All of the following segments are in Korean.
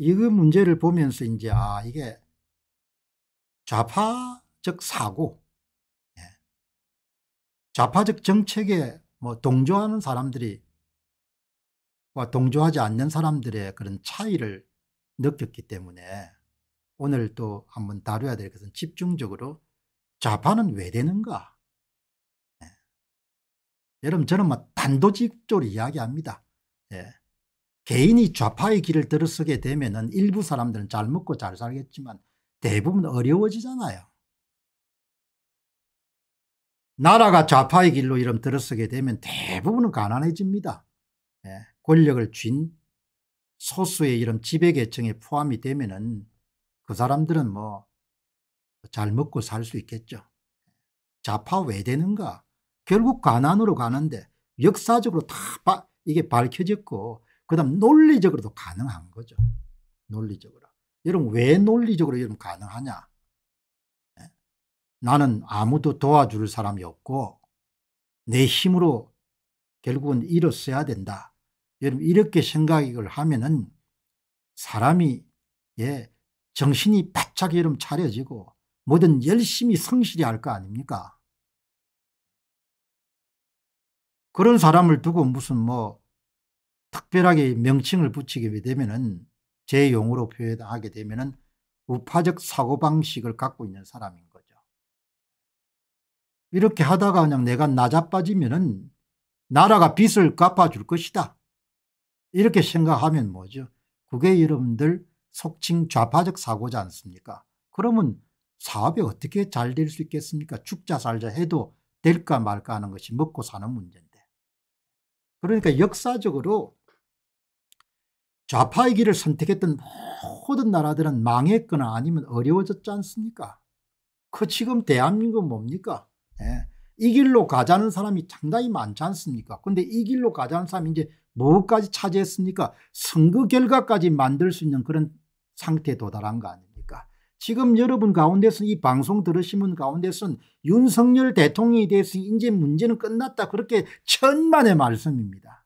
이거 문제를 보면서 이제 아 이게 좌파적 사고 예. 좌파적 정책에 뭐 동조하는 사람들이 와 동조하지 않는 사람들의 그런 차이를 느꼈기 때문에 오늘 또 한번 다뤄야 될 것은 집중적으로 좌파는 왜 되는가 예. 여러분 저는 막단도직입로 뭐 이야기합니다 예. 개인이 좌파의 길을 들어서게 되면 일부 사람들은 잘 먹고 잘 살겠지만 대부분 어려워지잖아요. 나라가 좌파의 길로 이름 들어서게 되면 대부분은 가난해집니다. 예, 권력을 쥔 소수의 이런 지배계층에 포함이 되면그 사람들은 뭐 잘 먹고 살 수 있겠죠. 좌파 왜 되는가? 결국 가난으로 가는데 역사적으로 다 바, 이게 밝혀졌고 그다음 논리적으로도 가능한 거죠. 논리적으로. 여러분 왜 논리적으로 여러분 가능하냐? 네? 나는 아무도 도와줄 사람이 없고 내 힘으로 결국은 일었어야 된다. 여러분 이렇게 생각을 하면은 사람이 예 정신이 바짝 여러분 차려지고 뭐든 열심히 성실히 할 거 아닙니까? 그런 사람을 두고 무슨 뭐 특별하게 명칭을 붙이게 되면은 제 용어로 표현하게 되면은 우파적 사고방식을 갖고 있는 사람인 거죠. 이렇게 하다가 그냥 내가 낮아빠지면은 나라가 빚을 갚아줄 것이다. 이렇게 생각하면 뭐죠? 그게 여러분들 속칭 좌파적 사고지 않습니까? 그러면 사업이 어떻게 잘 될 수 있겠습니까? 죽자 살자 해도 될까 말까 하는 것이 먹고 사는 문제인데. 그러니까 역사적으로 좌파의 길을 선택했던 모든 나라들은 망했거나 아니면 어려워졌지 않습니까? 그 지금 대한민국 뭡니까? 예. 이 길로 가자는 사람이 상당히 많지 않습니까? 근데 이 길로 가자는 사람이 이제 무까지 차지했습니까? 선거 결과까지 만들 수 있는 그런 상태에 도달한 거 아닙니까? 지금 여러분 가운데서 이 방송 들으시는 가운데서는 윤석열 대통령에 대해서 이제 문제는 끝났다 그렇게 천만의 말씀입니다.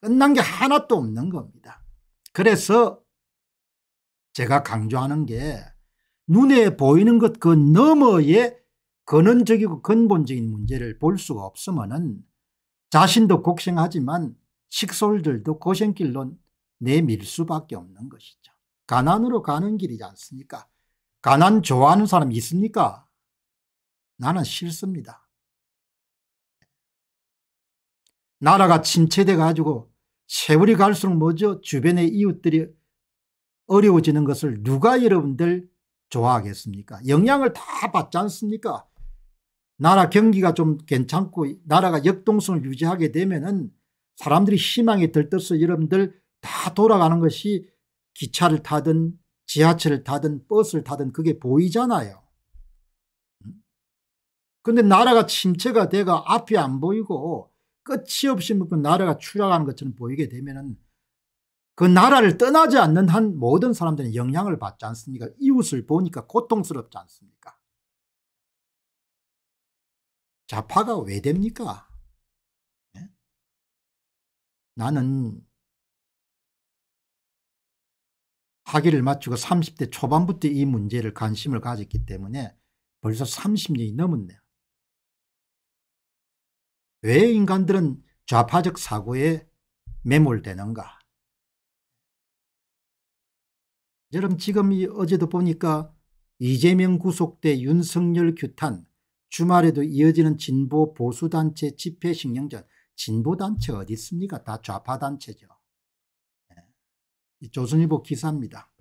끝난 게 하나도 없는 겁니다. 그래서 제가 강조하는 게 눈에 보이는 것 그 너머의 근원적이고 근본적인 문제를 볼 수가 없으면 자신도 곡생하지만 식솔들도 고생길로 내밀 수밖에 없는 것이죠. 가난으로 가는 길이지 않습니까? 가난 좋아하는 사람 있습니까? 나는 싫습니다. 나라가 침체돼 가지고 세월이 갈수록 뭐죠 주변의 이웃들이 어려워지는 것을 누가 여러분들 좋아하겠습니까 영향을 다 받지 않습니까 나라 경기가 좀 괜찮고 나라가 역동성을 유지하게 되면은 사람들이 희망이 들떠서 여러분들 다 돌아가는 것이 기차를 타든 지하철을 타든 버스를 타든 그게 보이잖아요. 그런데 음? 나라가 침체가 돼가 앞이 안 보이고 끝이 없이 뭐그 나라가 추락하는 것처럼 보이게 되면은 그 나라를 떠나지 않는 한 모든 사람들은 영향을 받지 않습니까? 이웃을 보니까 고통스럽지 않습니까? 자파가왜 됩니까? 예? 나는 학위를 마치고 30대 초반부터 이 문제를 관심을 가졌기 때문에 벌써 30년이 넘었네요. 왜 인간들은 좌파적 사고에 매몰되는가? 여러분 지금 어제도 보니까 이재명 구속 대 윤석열 규탄 주말에도 이어지는 진보 보수단체 집회 식량전 진보단체 어디 있습니까? 다 좌파단체죠. 예. 조선일보 기사입니다.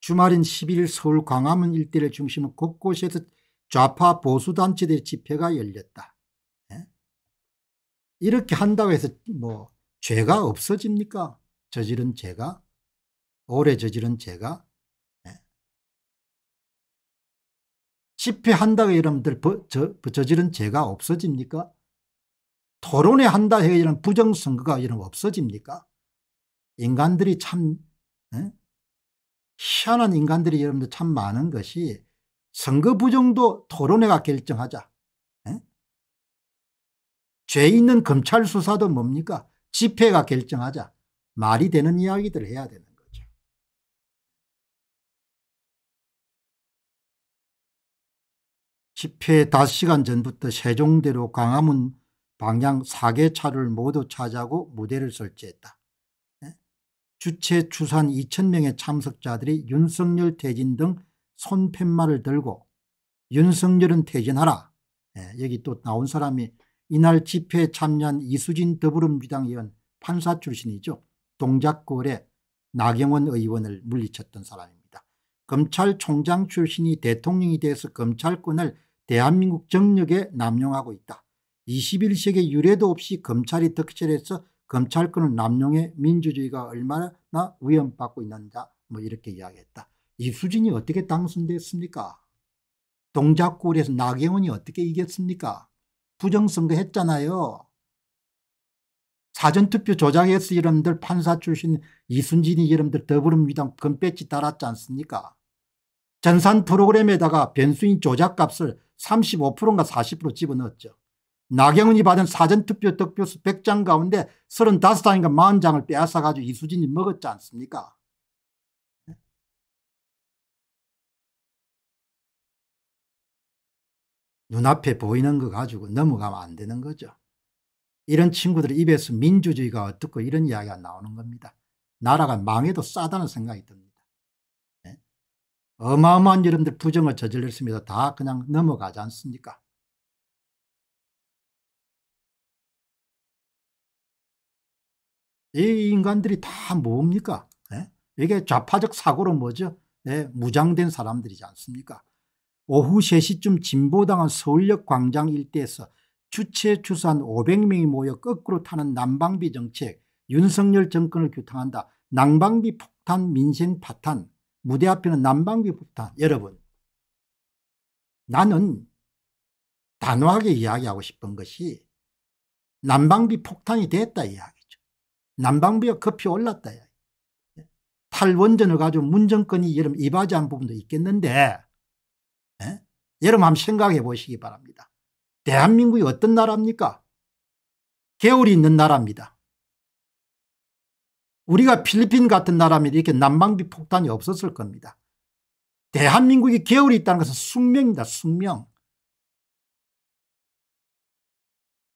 주말인 10일 서울 광화문 일대를 중심으로 곳곳에서 좌파 보수단체들의 집회가 열렸다. 이렇게 한다고 해서 뭐 죄가 없어집니까? 저지른 죄가 오래 저지른 죄가 집회한다고 예. 여러분들 저, 저지른 죄가 없어집니까? 토론회 한다 해 이런 부정선거가 이런 없어집니까? 인간들이 참 에? 예? 희한한 인간들이 여러분들 참 많은 것이 선거 부정도 토론회가 결정하자. 죄 있는 검찰 수사도 뭡니까? 집회가 결정하자. 말이 되는 이야기들 해야 되는 거죠. 집회 5시간 전부터 세종대로 광화문 방향 4개 차를 모두 차지하고 무대를 설치했다. 예? 주최 추산 2천명의 참석자들이 윤석열 퇴진 등 손팻말을 들고 윤석열은 퇴진하라. 예, 여기 또 나온 사람이 이날 집회에 참여한 이수진 더불어민주당 의원 판사 출신이죠. 동작골에 나경원 의원을 물리쳤던 사람입니다. 검찰총장 출신이 대통령이 돼서 검찰권을 대한민국 정력에 남용하고 있다. 21세기 유례도 없이 검찰이 덕질해서 검찰권을 남용해 민주주의가 얼마나 위험받고 있는가 뭐 이렇게 이야기했다. 이수진이 어떻게 당선됐습니까? 동작골에서 나경원이 어떻게 이겼습니까? 부정선거 했잖아요. 사전투표 조작해서 이름들 판사 출신 이순진이 이름들 더불어민주당 금배지 달았지 않습니까? 전산 프로그램에다가 변수인 조작값을 35%인가 40% 집어넣었죠. 나경원이 받은 사전투표 득표수 100장 가운데 35장인가 40장을 빼앗아가지고 이수진이 먹었지 않습니까? 눈앞에 보이는 거 가지고 넘어가면 안 되는 거죠. 이런 친구들 입에서 민주주의가 어떻고 이런 이야기가 나오는 겁니다. 나라가 망해도 싸다는 생각이 듭니다. 네? 어마어마한 여러분들 부정을 저질렀습니다. 다 그냥 넘어가지 않습니까? 이 인간들이 다 뭡니까? 네? 이게 좌파적 사고로 뭐죠? 네? 무장된 사람들이지 않습니까? 오후 3시쯤 진보당은 서울역 광장 일대에서 주체 추산 500명이 모여 거꾸로 타는 난방비 정책 윤석열 정권을 규탄한다. 난방비 폭탄 민생 파탄 무대 앞에는 난방비 폭탄 여러분 나는 단호하게 이야기하고 싶은 것이 난방비 폭탄이 됐다 이야기죠. 난방비가 급히 올랐다 이야기. 탈원전을 가지고 문정권이 여름 이바지한 부분도 있겠는데 여러분 한번 생각해 보시기 바랍니다. 대한민국이 어떤 나라입니까? 개울이 있는 나라입니다. 우리가 필리핀 같은 나라면 이렇게 난방비 폭탄이 없었을 겁니다. 대한민국이 개울이 있다는 것은 숙명입니다 숙명.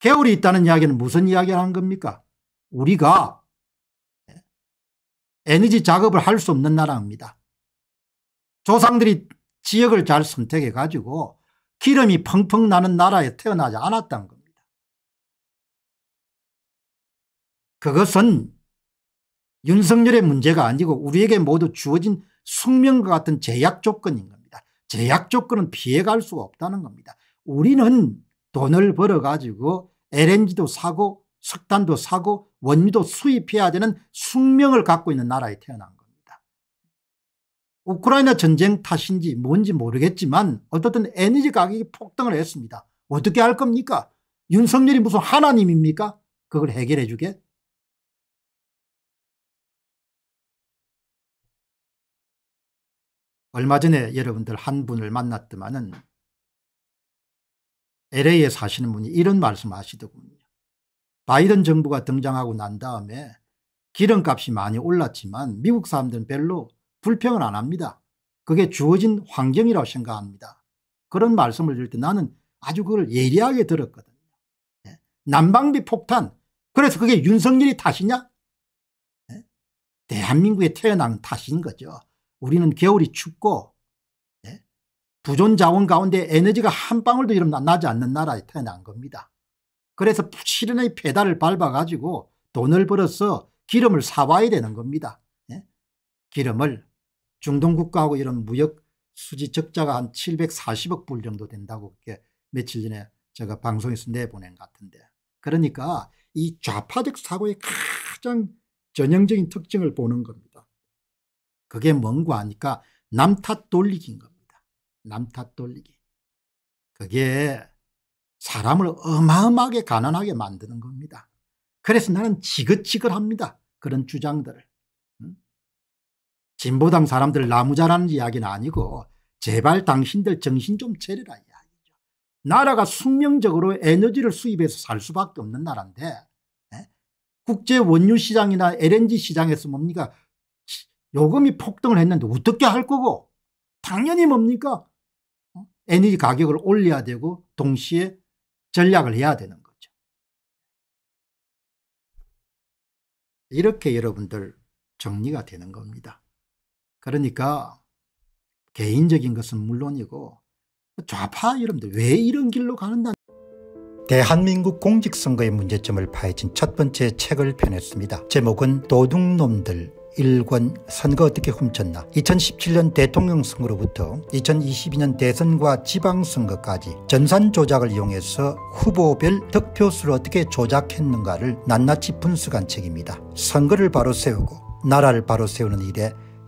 개울이 있다는 이야기는 무슨 이야기를 한 겁니까? 우리가 예, 에너지 작업을 할 수 없는 나라입니다. 조상들이 지역을 잘 선택해 가지고 기름이 펑펑 나는 나라에 태어나지 않았다는 겁니다. 그것은 윤석열의 문제가 아니고 우리에게 모두 주어진 숙명과 같은 제약 조건인 겁니다. 제약 조건은 피해갈 수가 없다는 겁니다. 우리는 돈을 벌어가지고 LNG도 사고 석탄도 사고 원유도 수입해야 되는 숙명을 갖고 있는 나라에 태어난 겁니다. 우크라이나 전쟁 탓인지 뭔지 모르겠지만 어떻든 에너지 가격이 폭등을 했습니다. 어떻게 할 겁니까? 윤석열이 무슨 하나님입니까? 그걸 해결해 주게? 얼마 전에 여러분들 한 분을 만났더만은 LA에 사시는 분이 이런 말씀 하시더군요. 바이든 정부가 등장하고 난 다음에 기름값이 많이 올랐지만 미국 사람들은 별로 불평은안 합니다. 그게 주어진 환경이라고 생각합니다. 그런 말씀을 드릴 때 나는 아주 그걸 예리하게 들었거든요. 네. 예. 난방비 폭탄. 그래서 그게 윤석열이 탓이냐? 네. 대한민국에 태어난 탓인 거죠. 우리는 겨울이 춥고 네. 부존 자원 가운데 에너지가 한 방울도 이름 나지 않는 나라에 태어난 겁니다. 그래서 실현의 페달을 밟아가지고 돈을 벌어서 기름을 사와야 되는 겁니다. 기름을 중동 국가하고 이런 무역 수지 적자가 한 740억 불 정도 된다고 그게 며칠 전에 제가 방송에서 내보낸 것 같은데 그러니까 이 좌파적 사고의 가장 전형적인 특징을 보는 겁니다. 그게 뭔가 하니까 남탓 돌리기인 겁니다. 남탓 돌리기. 그게 사람을 어마어마하게 가난하게 만드는 겁니다. 그래서 나는 지긋지긋합니다. 그런 주장들을. 진보당 사람들 나무자라는 이야기는 아니고 제발 당신들 정신 좀 차리라 이야기죠. 나라가 숙명적으로 에너지를 수입해서 살 수밖에 없는 나라인데 에? 예? 국제 원유 시장이나 LNG 시장에서 뭡니까 요금이 폭등을 했는데 어떻게 할 거고 당연히 뭡니까 어? 에너지 가격을 올려야 되고 동시에 전략을 해야 되는 거죠. 이렇게 여러분들 정리가 되는 겁니다. 그러니까 개인적인 것은 물론이고 좌파 여러분들왜 이런 길로 가는다. 대한민국 공직선거의 문제점을 파헤친 첫 번째 책을 펴냈습니다. 제목은 도둑놈들 일권 선거 어떻게 훔쳤나 2017년 대통령 선거로부터 2022년 대선과 지방선거까지 전산 조작을 이용해서 후보별 득표수를 어떻게 조작했는가를 낱낱이 분석한 책입니다. 선거를 바로 세우고 나라를 바로 세우는 일에